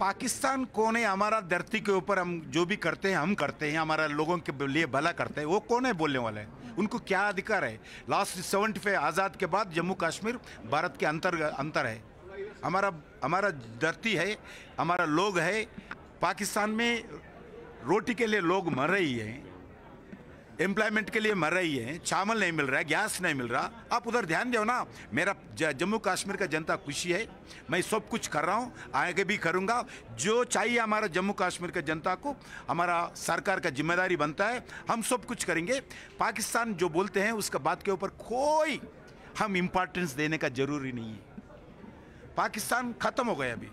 पाकिस्तान कौन है हमारा धरती के ऊपर हम जो भी करते हैं हम करते हैं हमारा लोगों के लिए भला करते हैं वो कौन है बोलने वाले हैं उनको क्या अधिकार है लास्ट सेवेंटी फाइव आज़ाद के बाद जम्मू कश्मीर भारत के अंतर अंतर है हमारा हमारा धरती है हमारा लोग है पाकिस्तान में रोटी के लिए लोग मर रही हैं एम्प्लॉयमेंट के लिए मर रही है चावल नहीं मिल रहा है गैस नहीं मिल रहा आप उधर ध्यान दो ना मेरा जम्मू कश्मीर का जनता खुशी है मैं सब कुछ कर रहा हूँ आगे भी करूँगा जो चाहिए हमारा जम्मू कश्मीर का जनता को हमारा सरकार का जिम्मेदारी बनता है हम सब कुछ करेंगे पाकिस्तान जो बोलते हैं उसका बात के ऊपर कोई हम इम्पोर्टेंस देने का जरूरी नहीं है पाकिस्तान ख़त्म हो गया अभी